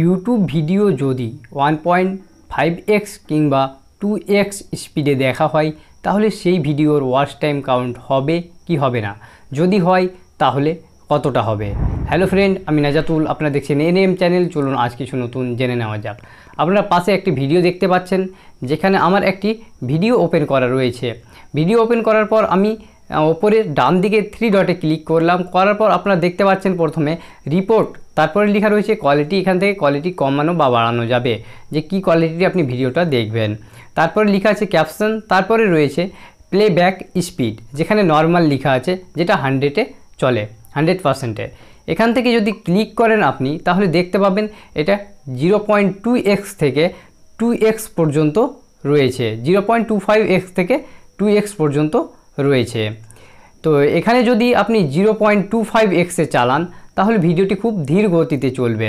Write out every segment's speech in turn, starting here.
YouTube video যদি one point five x কিংবা two x স্পিডে দেখা হয় তাহলে সেই ভিডিওর ওয়াচ টাইম কাউন্ট হবে কি হবে না যদি হয় তাহলে কতটা হবে হ্যালো ফ্রেন্ড আমি নাজাতুল আপনারা দেখছেন এন এম চ্যানেল চলুন আজ কিছু নতুন জেনে নেওয়া যাক আপনারা পাশে একটি ভিডিও দেখতে পাচ্ছেন যেখানে আমার একটি ভিডিও ওপেন করা রয়েছে ভিডিও ওপেন করার পর আমি ওপরের ডান দিকে থ্রি ডটে ক্লিক করলাম করার পর আপনারা দেখতে পাচ্ছেন প্রথমে রিপোর্ট তারপরে লেখা রয়েছে কোয়ালিটি এখান থেকে কোয়ালিটি কমানো বা বাড়ানো যাবে যে কি কোয়ালিটিতে আপনি ভিডিওটা দেখবেন তারপরে লেখা আছে ক্যাপশন তারপরে রয়েছে প্লেব্যাক স্পিড যেখানে নর্মাল লেখা আছে যেটা হান্ড্রেডে চলে হান্ড্রেড পার্সেন্টে এখান থেকে যদি ক্লিক করেন আপনি তাহলে দেখতে পাবেন এটা জিরো পয়েন্ট টু এক্স থেকে টু এক্স পর্যন্ত রয়েছে zero point two five x থেকে টু এক্স পর্যন্ত রয়েছে তো এখানে যদি আপনি জিরো পয়েন্ট টু ফাইভ এক্সে চালান তাহলে ভিডিওটি খুব ধীর গতিতে চলবে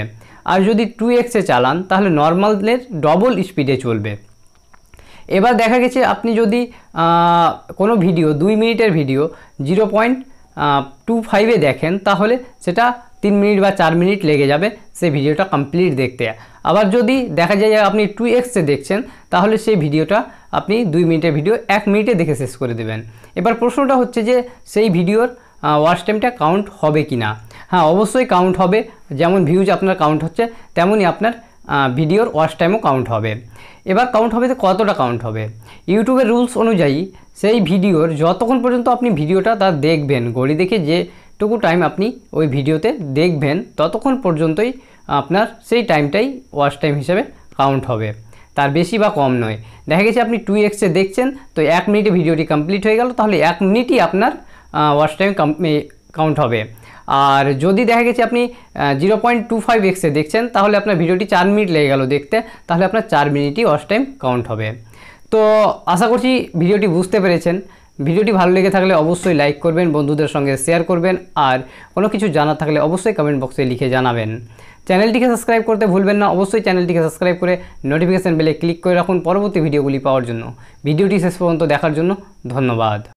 আর যদি টু এক্সে চালান তাহলে নর্মালের ডবল স্পিডে চলবে এবার দেখা গেছে আপনি যদি কোনো ভিডিও দুই মিনিটের ভিডিও জিরো পয়েন্ট টু ফাইভে দেখেন তাহলে সেটা তিন মিনিট বা চার মিনিট লেগে যাবে সেই ভিডিওটা কমপ্লিট দেখতে আবার যদি দেখা যায় আপনি টু এক্সে দেখছেন তাহলে সেই ভিডিওটা আপনি দুই মিনিটের ভিডিও এক মিনিটে দেখে শেষ করে দেবেন এবার প্রশ্নটা হচ্ছে যে সেই ভিডিওর ওয়াচ টাইমটা কাউন্ট হবে কি না হ্যাঁ অবশ্যই কাউন্ট হবে যেমন ভিউজ আপনার কাউন্ট হচ্ছে তেমনই আপনার ভিডিওর ওয়াচ টাইমও কাউন্ট হবে এবার কাউন্ট হবে তো কতটা কাউন্ট হবে ইউটিউবের রুলস অনুযায়ী সেই ভিডিওর যতক্ষণ পর্যন্ত আপনি ভিডিওটা তা দেখবেন গড়ি দেখে যেটুকু টাইম আপনি ওই ভিডিওতে দেখবেন ততক্ষণ পর্যন্তই আপনার সেই টাইমটাই ওয়াশ টাইম হিসেবে কাউন্ট হবে তার বেশি বা কম নয় দেখা গেছে আপনি টু এক্সে দেখছেন তো এক মিনিটে ভিডিওটি কমপ্লিট হয়ে গেল তাহলে এক মিনিটই আপনার ওয়াশ টাইম কাউন্ট হবে আর যদি দেখা গেছে আপনি জিরো পয়েন্ট টু ফাইভ এক্সে দেখছেন তাহলে আপনার ভিডিওটি চার মিনিট লেগে গেল দেখতে তাহলে আপনার চার মিনিটই ওয়াশ টাইম কাউন্ট হবে তো আশা করছি ভিডিওটি বুঝতে পেরেছেন ভিডিওটি ভালো লেগে থাকলে অবশ্যই লাইক করবেন বন্ধুদের সঙ্গে শেয়ার করবেন আর কোনো কিছু জানা থাকলে অবশ্যই কমেন্ট বক্সে লিখে জানাবেন চ্যানেলটিকে সাবস্ক্রাইব করতে ভুলবেন না অবশ্যই চ্যানেলটিকে সাবস্ক্রাইব করে নোটিফিকেশান বেলে ক্লিক করে রাখুন পরবর্তী ভিডিওগুলি পাওয়ার জন্য ভিডিওটি শেষ পর্যন্ত দেখার জন্য ধন্যবাদ